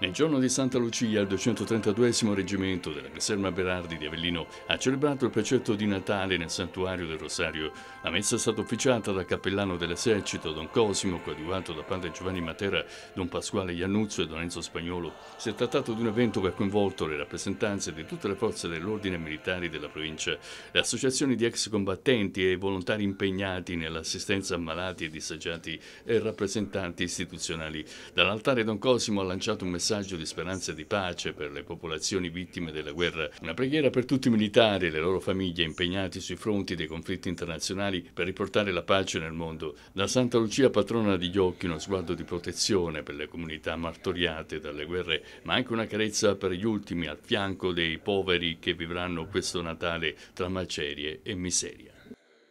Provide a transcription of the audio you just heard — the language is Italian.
Nel giorno di Santa Lucia, il 232 reggimento della caserma Berardi di Avellino ha celebrato il precetto di Natale nel santuario del Rosario. La messa è stata officiata dal cappellano dell'esercito Don Cosimo, coadiuvato da padre Giovanni Matera, Don Pasquale Iannuzzo e Don Enzo Spagnolo. Si è trattato di un evento che ha coinvolto le rappresentanze di tutte le forze dell'ordine militari della provincia, le associazioni di ex combattenti e volontari impegnati nell'assistenza a malati e disagiati e rappresentanti istituzionali. Dall'altare Don Cosimo ha lanciato un messaggio messaggio di speranza e di pace per le popolazioni vittime della guerra, una preghiera per tutti i militari e le loro famiglie impegnati sui fronti dei conflitti internazionali per riportare la pace nel mondo. Da Santa Lucia, patrona di Ghiocchi, uno sguardo di protezione per le comunità martoriate dalle guerre, ma anche una carezza per gli ultimi al fianco dei poveri che vivranno questo Natale tra macerie e miseria.